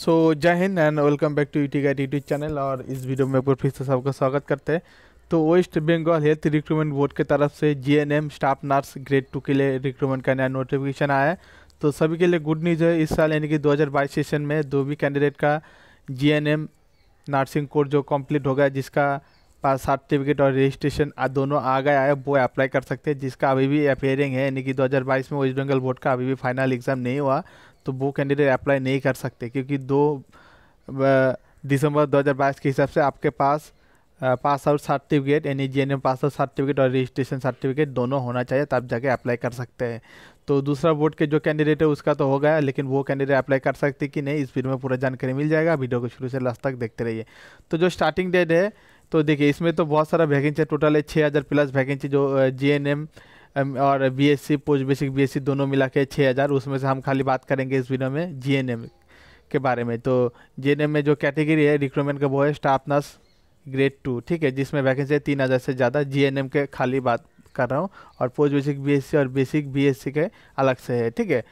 so Jai Hind and welcome back to UT guide YouTube channel और इस video में आपको फिर से सबका स्वागत करते हैं तो West Bengal health recruitment board की तरफ से GNM staff nurse grade two के लिए रिक्रूटमेंट का नया नोटिफिकेशन आया है तो सभी के लिए गुड न्यूज़ है इस साल यानी कि 2022 सेशन में दो भी कैंडिडेट का जी नर्सिंग कोर्स जो कम्प्लीट हो गया जिसका पास सर्टिफिकेट और रजिस्ट्रेशन दोनों आ गया है वो अप्लाई कर सकते हैं जिसका अभी भी अपेयरिंग है यानी कि दो में वेस्ट बंगाल बोर्ड का अभी भी फाइनल एग्ज़ाम नहीं हुआ तो वो कैंडिडेट अप्लाई नहीं कर सकते क्योंकि दो दिसंबर 2022 के हिसाब से आपके पास पास आउट सर्टिफिकेट यानी J N pass out certificate और रजिस्ट्रेशन सर्टिफिकेट दोनों होना चाहिए तब जाके अप्लाई कर सकते हैं तो दूसरा बोर्ड के जो कैंडिडेट है उसका तो हो गया लेकिन वो कैंडिडेट अप्लाई कर सकते कि नहीं इस वीडियो में पूरा जानकारी मिल जाएगा वीडियो को शुरू से लास्ट तक देखते रहिए तो जो स्टार्टिंग डेट है तो देखिए इसमें तो बहुत सारा वैकेंसी टोटल है छः हज़ार प्लस वैकेंसी जो जे एन एम और बीएससी पोस्ट बेसिक बीएससी दोनों मिला के छः हज़ार उसमें से हम खाली बात करेंगे इस वीडियो में जीएनएम के बारे में तो जीएनएम में जो कैटेगरी है रिक्रूटमेंट का वो है स्टाफ नर्स ग्रेड टू ठीक है जिसमें वैकेंसी है तीन हज़ार से ज़्यादा जीएनएम के खाली बात कर रहा हूँ और पोस्ट बेसिक सी और बेसिक सी के अलग से है ठीक है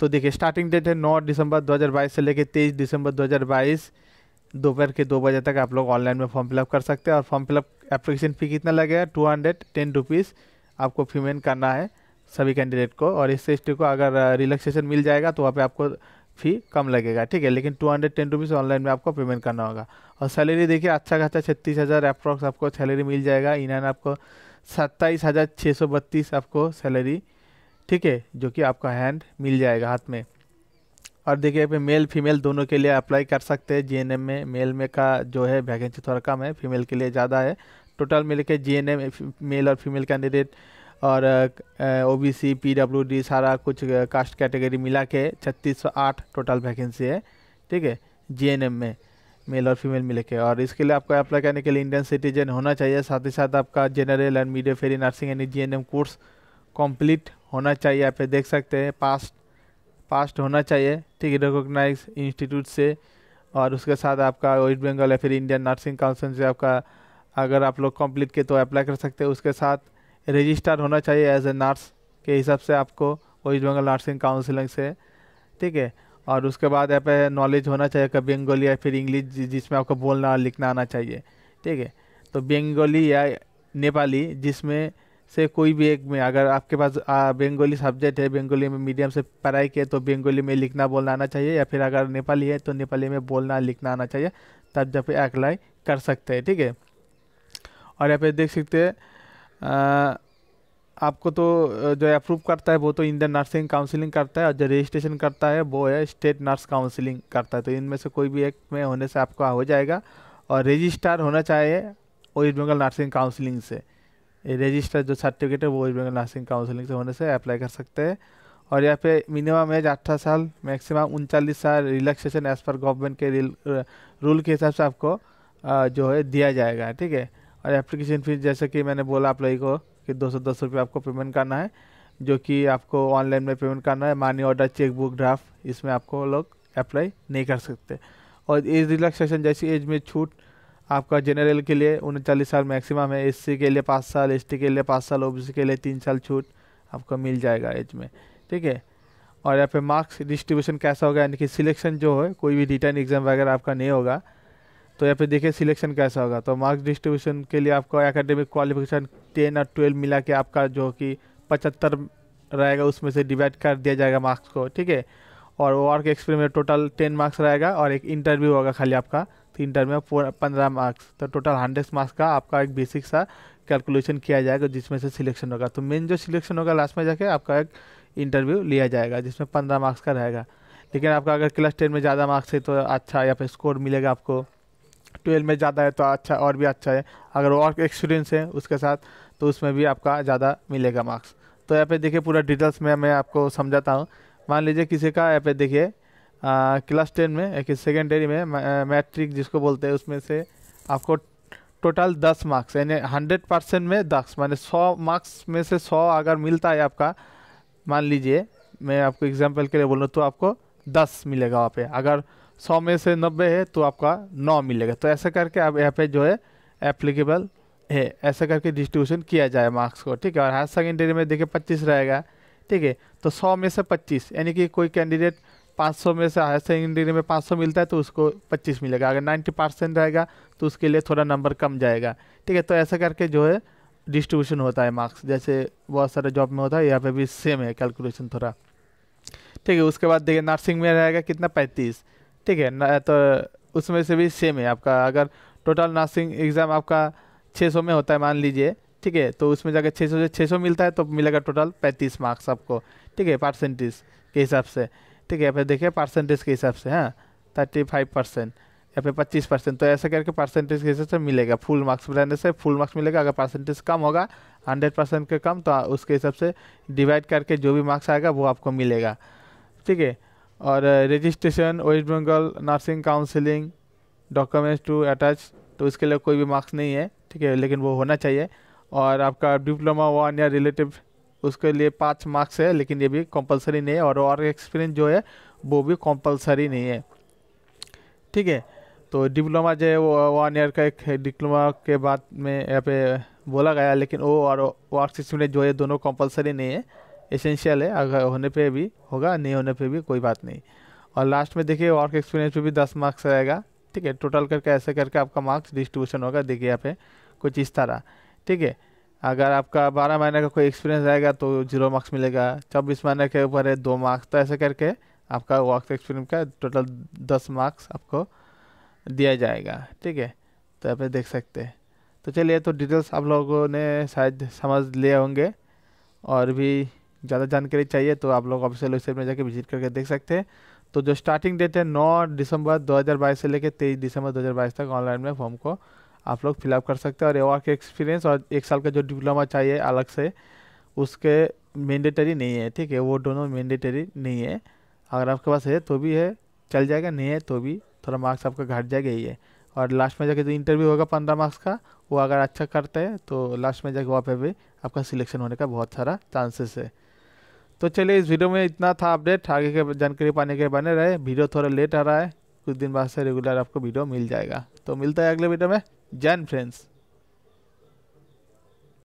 तो देखिए स्टार्टिंग डेट है नौ दिसंबर बाईस से लेकर तेईस दिसंबर बाईस दोपहर के दो बजे तक आप लोग ऑनलाइन में फॉर्म फिलअप कर सकते हैं और फॉर्म फिलअप एप्लीकेशन फ़ी कितना लगेगा टू हंड्रेड टेन रुपीज़ आपको फीमेन करना है सभी कैंडिडेट को और इस एस को अगर रिलैक्सेशन मिल जाएगा तो वहाँ पे आपको फ़ी कम लगेगा ठीक है लेकिन two hundred ten rupees online में आपको पेमेंट करना होगा और सैलरी देखिए अच्छा खासा छत्तीस हज़ार अप्रॉक्स आपको सैलरी मिल जाएगा इन आपको सत्ताईस हज़ार छः सौ बत्तीस आपको सैलरी ठीक है जो कि आपका हैंड मिल जाएगा हाथ में और देखिए यहाँ पे मेल फीमेल दोनों के लिए अप्लाई कर सकते हैं जीएनएम में मेल में का जो है वैकेंसी थोड़ा कम है फीमेल के लिए ज़्यादा है टोटल मिल के जी मेल और फीमेल कैंडिडेट और O B C P W D सारा कुछ कास्ट कैटेगरी मिला के छत्तीस सौ आठ टोटल वैकेंसी है ठीक है जीएनएम में मेल और फीमेल मिल के और इसके लिए आपको अप्लाई करने के लिए इंडियन सिटीजन होना चाहिए साथ ही साथ आपका general and midwifery nursing यानी जी कोर्स कंप्लीट होना चाहिए आप देख सकते हैं पास्ट पास्ट होना चाहिए ठीक है रिकोगनाइज इंस्टीट्यूट से और उसके साथ आपका वेस्ट बंगाल या फिर इंडियन नर्सिंग काउंसिल से आपका अगर आप लोग कंप्लीट के तो अप्लाई कर सकते हैं उसके साथ रजिस्टर होना चाहिए एज ए नर्स के हिसाब से आपको वेस्ट बंगाल नर्सिंग काउंसिलिंग से ठीक है और उसके बाद यहाँ पे नॉलेज होना चाहिए का बेंगोली या फिर इंग्लिश जिसमें आपको बोलना और लिखना आना चाहिए ठीक है तो बेंगोली या नेपाली जिसमें से कोई भी एक में अगर आपके पास बेंगोली सब्जेक्ट है बेंगोली में मीडियम से पढ़ाई के तो बेंगोली में लिखना बोलना आना चाहिए या फिर अगर नेपाली है तो नेपाली में बोलना लिखना आना चाहिए तब जब अप्लाई कर सकते हैं ठीक है और यहाँ पे देख सकते हैं आपको तो जो अप्रूव करता है वो तो इंडियन नर्सिंग काउंसिलिंग करता है और जो रजिस्ट्रेशन करता है वो है स्टेट नर्स काउंसिलिंग करता है तो इनमें से कोई भी एक में होने से आपका हो जाएगा और रजिस्टर होना चाहिए वेस्ट बंगाल नर्सिंग काउंसिलिंग से रजिस्टर जो सर्टिफिकेट है वो वेस्ट बंगाल नर्सिंग काउंसिलिंग से होने से अप्लाई कर सकते हैं और यहाँ पे मिनिमम एज अट्ठारह साल मैक्सिमम उनचालीस साल रिलैक्सेशन एज पर गवर्नमेंट के रूल के हिसाब से आपको जो है दिया जाएगा ठीक है और एप्लीकेशन फ़ीस जैसे कि मैंने बोला आप लोगों को कि दो सौ दस रुपये आपको पेमेंट करना है जो कि आपको ऑनलाइन में पेमेंट करना है मानी ऑर्डर चेकबुक ड्राफ्ट इसमें आपको लोग अप्लाई नहीं कर सकते और एज रिलैक्सेशन जैसी एज में छूट आपका जनरल के लिए उनचालीस साल मैक्सिमम है एस के लिए पाँच साल एस के लिए पाँच साल ओ के लिए तीन साल छूट आपको मिल जाएगा एज में ठीक है और यहाँ पे मार्क्स डिस्ट्रीब्यूशन कैसा होगा यानी कि सिलेक्शन जो है कोई भी रिटर्न एग्ज़ाम वगैरह आपका नहीं होगा तो यहाँ पे देखिए सिलेक्शन कैसा होगा तो मार्क्स डिस्ट्रीब्यूशन के लिए आपको एकेडमिक क्वालिफिकेशन टेन और ट्वेल्व मिला के आपका जो कि पचहत्तर रहेगा उसमें से डिवाइड कर दिया जाएगा मार्क्स को ठीक है और वर्क एक्सपीरियंस में टोटल टेन मार्क्स रहेगा और एक इंटरव्यू होगा खाली आपका तो इंटरव्यू में पंद्रह मार्क्स तो टोटल हंड्रेड मार्क्स का आपका एक बेसिक सा कैलकुलेशन किया जाएगा जिसमें से सिलेक्शन होगा तो मेन जो सिलेक्शन होगा लास्ट में जाके आपका एक इंटरव्यू लिया जाएगा जिसमें पंद्रह मार्क्स का रहेगा लेकिन आपका अगर क्लास टेन में ज़्यादा मार्क्स है तो अच्छा या फिर स्कोर मिलेगा आपको ट्वेल्व में ज़्यादा है तो अच्छा और भी अच्छा है अगर वर्क एक्सपीरियंस है उसके साथ तो उसमें भी आपका ज़्यादा मिलेगा मार्क्स तो यहाँ पे देखिए पूरा डिटेल्स में मैं आपको समझाता हूँ मान लीजिए किसी का यहाँ पे देखिए क्लास टेन में एक सेकेंडरी में मैट्रिक जिसको बोलते हैं उसमें से आपको टोटल दस मार्क्स यानी हंड्रेड परसेंट में दस माने सौ मार्क्स में से सौ अगर मिलता है आपका मान लीजिए मैं आपको एग्जाम्पल के लिए बोल रहा हूँ तो आपको दस मिलेगा वहाँ पर अगर सौ में से नब्बे है तो आपका नौ मिलेगा तो ऐसा करके आप यहाँ पे जो है एप्लीकेबल है ऐसा करके डिस्ट्रीब्यूशन किया जाए मार्क्स को ठीक है और हायर सेकेंडरी में देखिए पच्चीस रहेगा ठीक है तो सौ में से पच्चीस यानी कि कोई कैंडिडेट पाँच सौ में से हायर सेकेंडरी में पाँच सौ मिलता है तो उसको पच्चीस मिलेगा अगर नाइन्टी परसेंट रहेगा तो उसके लिए थोड़ा नंबर कम जाएगा ठीक है तो ऐसा करके जो है डिस्ट्रीब्यूशन होता है मार्क्स जैसे बहुत सारे जॉब में होता है यहाँ पे भी सेम है कैलकुलेशन थोड़ा ठीक है उसके बाद देखिए नर्सिंग में रहेगा कितना पैंतीस ठीक है तो उसमें से भी सेम है आपका अगर टोटल नर्सिंग एग्ज़ाम आपका 600 में होता है मान लीजिए ठीक है तो उसमें जाकर 600 से 600 मिलता है तो मिलेगा टोटल 35 मार्क्स आपको ठीक है परसेंटेज के हिसाब से ठीक है फिर देखिए परसेंटेज के हिसाब से हाँ थर्टी फाइव परसेंट या फिर पच्चीस परसेंट तो ऐसा करके परसेंटेज के हिसाब से मिलेगा फुल मार्क्स रहने से फुल मार्क्स मिलेगा अगर परसेंटेज कम होगा हंड्रेड परसेंट के कम तो उसके हिसाब से डिवाइड करके जो भी मार्क्स आएगा वो आपको मिलेगा ठीक है और registration West Bengal nursing counselling documents to attach तो इसके लिए कोई भी मार्क्स नहीं है ठीक है लेकिन वो होना चाहिए और आपका डिप्लोमा वन या रिलेटिव उसके लिए पाँच मार्क्स है लेकिन ये भी कंपलसरी नहीं है और और एक्सपीरियंस जो है वो भी कंपलसरी नहीं है ठीक है तो डिप्लोमा जो है वो वन ईयर का एक डिप्लोमा के बाद में यहाँ पे बोला गया लेकिन वो और वर्क सिस्टम जो है दोनों कंपलसरी नहीं है एसेंशियल है अगर होने पे भी होगा नहीं होने पे भी कोई बात नहीं और लास्ट में देखिए वर्क एक्सपीरियंस पे भी दस मार्क्स रहेगा ठीक है टोटल करके ऐसे करके आपका मार्क्स डिस्ट्रीब्यूशन होगा देखिए यहाँ पे कुछ इस तरह ठीक है अगर आपका बारह महीने का कोई एक्सपीरियंस रहेगा तो जीरो मार्क्स मिलेगा चौबीस महीने के ऊपर है दो मार्क्स तो ऐसे करके आपका वर्क एक्सपीरियंस का टोटल दस मार्क्स आपको दिया जाएगा ठीक है तो आप देख सकते हैं तो चलिए तो डिटेल्स आप लोगों ने शायद समझ लिए होंगे और भी ज़्यादा जानकारी चाहिए तो आप लोग ऑफिशियल वेबसाइट में जाके विजिट करके देख सकते हैं तो जो स्टार्टिंग डेट है नौ दिसंबर 2022 से लेकर तेईस दिसंबर 2022 तक ऑनलाइन में फॉर्म को आप लोग फिलअप कर सकते हैं और वर्क एक्सपीरियंस और एक साल का जो डिप्लोमा चाहिए अलग से उसके मैंडेटरी नहीं है ठीक है वो दोनों मैंडेटरी नहीं है अगर आपके पास है तो भी है चल जाएगा नहीं है तो भी थोड़ा मार्क्स आपका घट जाएगा ही है और लास्ट में जाके जो इंटरव्यू होगा पंद्रह मार्क्स का वो अगर अच्छा करते हैं तो लास्ट में जाके वहाँ पर भी आपका सिलेक्शन होने का बहुत सारा चांसेस है तो चलिए इस वीडियो में इतना था अपडेट आगे के जानकारी पाने के बने रहे वीडियो थोड़ा लेट आ रहा है कुछ दिन बाद से रेगुलर आपको वीडियो मिल जाएगा तो मिलता है अगले वीडियो में जैन फ्रेंड्स